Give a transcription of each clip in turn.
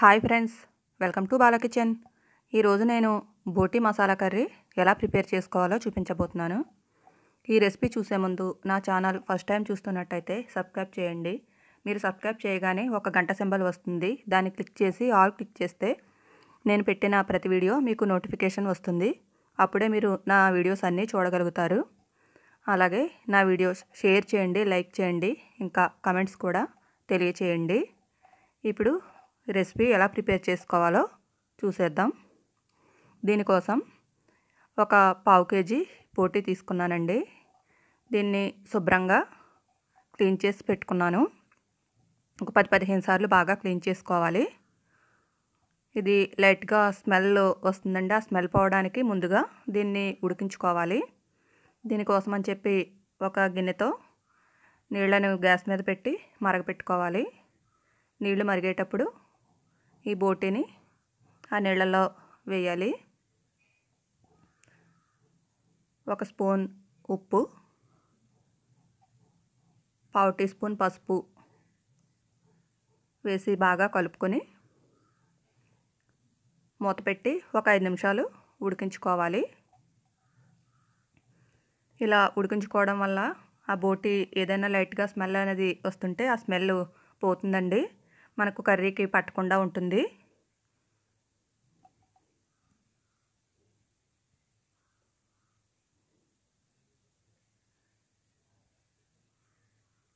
hi friends welcome to Bala kitchen ఈరోజు నేను బోటి మసాలా కర్రీ ఎలా ప్రిపేర్ చేసుకోవాలో చూపించబోతున్నాను ఈ రెసిపీ చూసే ముందు నా ఛానల్ ఫస్ట్ టైం చూస్తున్నట్టయితే సబ్స్క్రైబ్ చేయండి మీరు సబ్స్క్రైబ్ చేయగానే ఒక గంట సింబల్ వస్తుంది దాన్ని క్లిక్ చేసి ఆల్ క్లిక్ చేస్తే నేను పెట్టిన ప్రతి వీడియో మీకు నోటిఫికేషన్ వస్తుంది అప్పుడే మీరు నా వీడియోస్ అన్నీ చూడగలుగుతారు అలాగే నా వీడియోస్ షేర్ చేయండి లైక్ చేయండి ఇంకా కమెంట్స్ కూడా తెలియచేయండి ఇప్పుడు రెసిపీ ఎలా ప్రిపేర్ చేసుకోవాలో చూసేద్దాం దీనికోసం ఒక పావు కేజీ పోటీ తీసుకున్నానండి దీన్ని శుభ్రంగా క్లీన్ చేసి పెట్టుకున్నాను ఒక పది పదిహేను సార్లు బాగా క్లీన్ చేసుకోవాలి ఇది లైట్గా స్మెల్ వస్తుందండి ఆ స్మెల్ పోవడానికి ముందుగా దీన్ని ఉడికించుకోవాలి దీనికోసం అని చెప్పి ఒక గిన్నెతో నీళ్లను గ్యాస్ మీద పెట్టి మరగపెట్టుకోవాలి నీళ్లు మరిగేటప్పుడు ఈ బోటిని ఆ నీళ్ళలో వేయాలి ఒక స్పూన్ ఉప్పు పావు టీ స్పూన్ పసుపు వేసి బాగా కలుపుకొని మూత పెట్టి ఒక ఐదు నిమిషాలు ఉడికించుకోవాలి ఇలా ఉడికించుకోవడం వల్ల ఆ బోటి ఏదైనా లైట్గా స్మెల్ అనేది వస్తుంటే ఆ స్మెల్ పోతుందండి మనకు కర్రీకి పట్టకుండా ఉంటుంది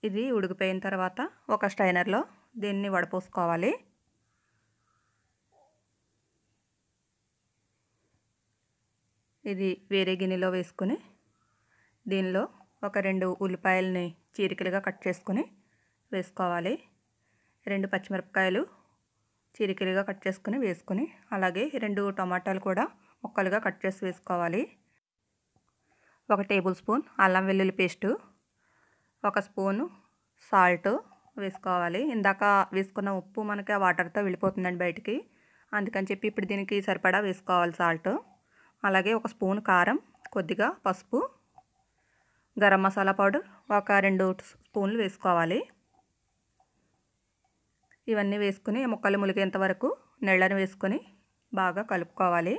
ఇది ఉడికిపోయిన తర్వాత ఒక స్టైనర్లో దీన్ని వడపోసుకోవాలి ఇది వేరే గిన్నెలో వేసుకుని దీనిలో ఒక రెండు ఉల్లిపాయలని చీరికలుగా కట్ చేసుకుని వేసుకోవాలి రెండు పచ్చిమిరపకాయలు చిరికిరిగా కట్ చేసుకుని వేసుకుని అలాగే రెండు టమాటాలు కూడా ముక్కలుగా కట్ చేసి వేసుకోవాలి ఒక టేబుల్ స్పూన్ అల్లం వెల్లుల్లి పేస్టు ఒక స్పూను సాల్ట్ వేసుకోవాలి ఇందాక వేసుకున్న ఉప్పు మనకి ఆ వాటర్తో వెళ్ళిపోతుందండి బయటికి అందుకని చెప్పి ఇప్పుడు దీనికి సరిపడా వేసుకోవాలి సాల్ట్ అలాగే ఒక స్పూన్ కారం కొద్దిగా పసుపు గరం మసాలా పౌడర్ ఒక రెండు స్పూన్లు వేసుకోవాలి ఇవన్నీ వేసుకుని ముక్కలు ములిగేంత వరకు నెళ్ళని వేసుకొని బాగా కలుపుకోవాలి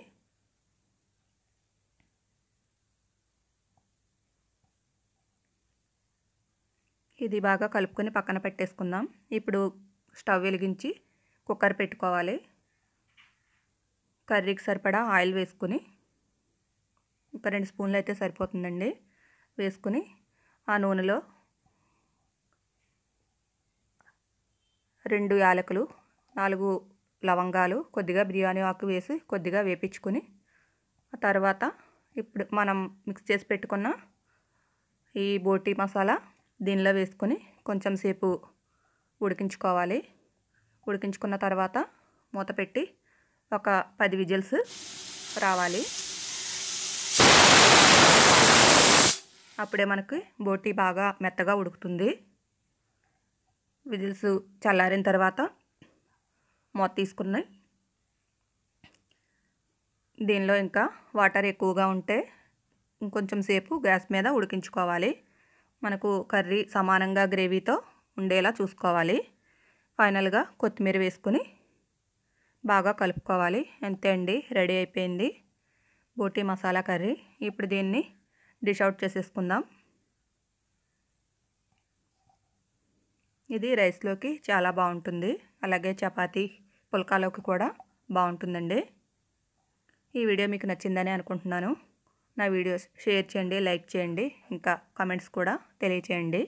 ఇది బాగా కలుపుకొని పక్కన పెట్టేసుకుందాం ఇప్పుడు స్టవ్ వెలిగించి కుక్కర్ పెట్టుకోవాలి కర్రీకి సరిపడా ఆయిల్ వేసుకుని ఒక రెండు స్పూన్లు అయితే సరిపోతుందండి వేసుకుని ఆ నూనెలో రెండు యాలకులు నాలుగు లవంగాలు కొద్దిగా బిర్యానీ ఆకు వేసి కొద్దిగా వేపించుకుని ఆ తర్వాత ఇప్పుడు మనం మిక్స్ చేసి పెట్టుకున్న ఈ బోటి మసాలా దీనిలో వేసుకొని కొంచెం సేపు ఉడికించుకోవాలి ఉడికించుకున్న తర్వాత మూత పెట్టి ఒక పది విజిల్స్ రావాలి అప్పుడే మనకి బోటి బాగా మెత్తగా ఉడుకుతుంది విజిల్స్ చల్లారిన తర్వాత మూత తీసుకున్నాయి దీనిలో ఇంకా వాటర్ ఎక్కువగా ఉంటే ఇంకొంచెం సేపు గ్యాస్ మీద ఉడికించుకోవాలి మనకు కర్రీ సమానంగా గ్రేవీతో ఉండేలా చూసుకోవాలి ఫైనల్గా కొత్తిమీర వేసుకుని బాగా కలుపుకోవాలి ఎంత అండి రెడీ అయిపోయింది బోటీ మసాలా కర్రీ ఇప్పుడు దీన్ని డిష్ అవుట్ చేసేసుకుందాం ఇది రైస్లోకి చాలా బాగుంటుంది అలాగే చపాతి పుల్కాలోకి కూడా బాగుంటుందండి ఈ వీడియో మీకు నచ్చిందని అనుకుంటున్నాను నా వీడియోస్ షేర్ చేయండి లైక్ చేయండి ఇంకా కమెంట్స్ కూడా తెలియచేయండి